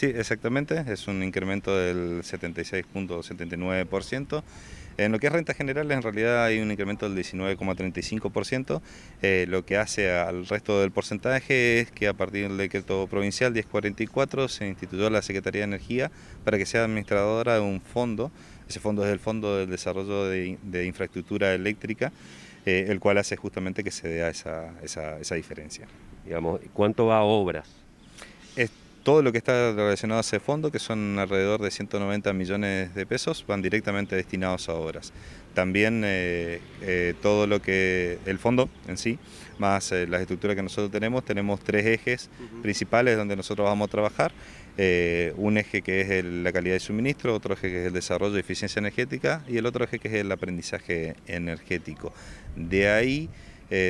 Sí, exactamente, es un incremento del 76.79%. En lo que es renta general, en realidad hay un incremento del 19,35%. Eh, lo que hace al resto del porcentaje es que a partir del decreto provincial 1044 se instituyó la Secretaría de Energía para que sea administradora de un fondo. Ese fondo es el Fondo del Desarrollo de, Infraestructura Eléctrica, eh, el cual hace justamente que se dé esa, esa diferencia. Digamos, ¿Cuánto va a obras? Todo lo que está relacionado a ese fondo, que son alrededor de 190 millones de pesos, van directamente destinados a obras. También eh, eh, todo lo que, el fondo en sí, más eh, las estructuras que nosotros tenemos, tenemos tres ejes principales donde nosotros vamos a trabajar. un eje que es la calidad de suministro, otro eje que es el desarrollo de eficiencia energética y el otro eje que es el aprendizaje energético. De ahí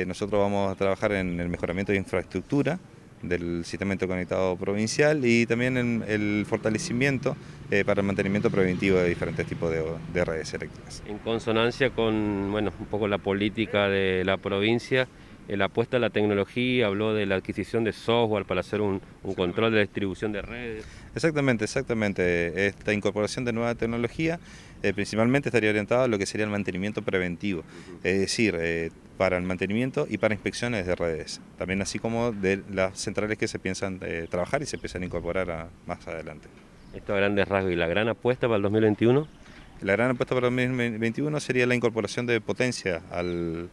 nosotros vamos a trabajar en el mejoramiento de infraestructura, del sistema interconectado provincial y también en el fortalecimiento eh, para el mantenimiento preventivo de diferentes tipos de, redes eléctricas. En consonancia con bueno, un poco la política de la provincia, eh, la apuesta a la tecnología, habló de la adquisición de software para hacer un, un control de distribución de redes. Exactamente, exactamente. Esta incorporación de nueva tecnología eh, principalmente estaría orientada a lo que sería el mantenimiento preventivo, es decir, eh, para el mantenimiento y para inspecciones de redes, también así como de las centrales que se piensan eh, trabajar y se empiezan a incorporar más adelante. Esto a grandes rasgos y la gran apuesta para el 2021. La gran apuesta para el 2021 sería la incorporación de potencia al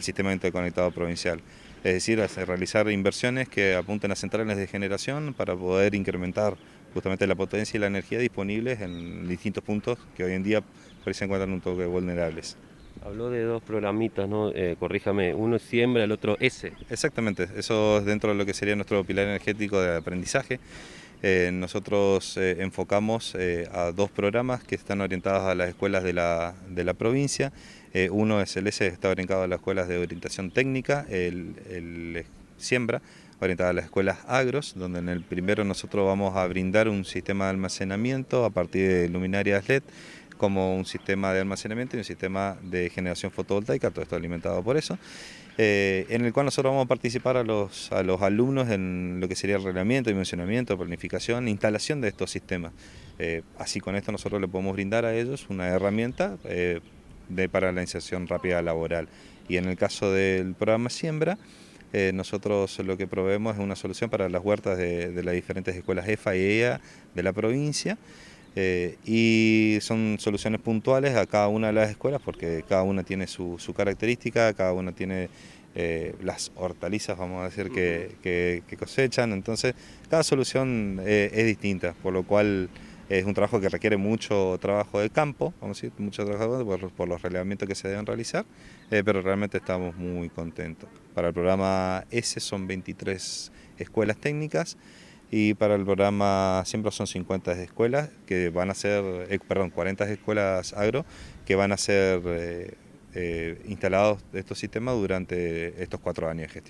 sistema interconectado provincial es decir, realizar inversiones que apunten a centrales de generación para poder incrementar justamente la potencia y la energía disponibles en distintos puntos que hoy en día se encuentran un toque vulnerables. Habló de dos programitas, ¿no? Eh, corríjame, uno es siembra, el otro S. Exactamente, eso es dentro de lo que sería nuestro pilar energético de aprendizaje. Eh, nosotros eh, enfocamos eh, a dos programas que están orientados a las escuelas de la, provincia. uno es el S, está orientado a las escuelas de orientación técnica, el, Siembra, orientado a las escuelas agros, donde en el primero nosotros vamos a brindar un sistema de almacenamiento a partir de luminarias LED como un sistema de almacenamiento y un sistema de generación fotovoltaica, todo esto alimentado por eso, eh, en el cual nosotros vamos a participar a los, a los alumnos en lo que sería el reglamento, dimensionamiento, planificación, instalación de estos sistemas. Eh, así con esto nosotros le podemos brindar a ellos una herramienta eh, para la inserción rápida laboral. Y en el caso del programa Siembra, nosotros lo que proveemos es una solución para las huertas de, de las diferentes escuelas EFA y EA de la provincia, eh, y son soluciones puntuales a cada una de las escuelas porque cada una tiene su, su característica, cada una tiene eh, las hortalizas, vamos a decir, que, que, cosechan. Entonces, cada solución eh, es distinta, por lo cual es un trabajo que requiere mucho trabajo de campo, vamos a decir, mucho trabajo por, los relevamientos que se deben realizar, pero realmente estamos muy contentos. Para el programa S son 23 escuelas técnicas y para el programa siempre son 50 escuelas que van a ser, eh, perdón, 40 escuelas agro que van a ser eh, eh, instalados estos sistemas durante estos cuatro años de gestión.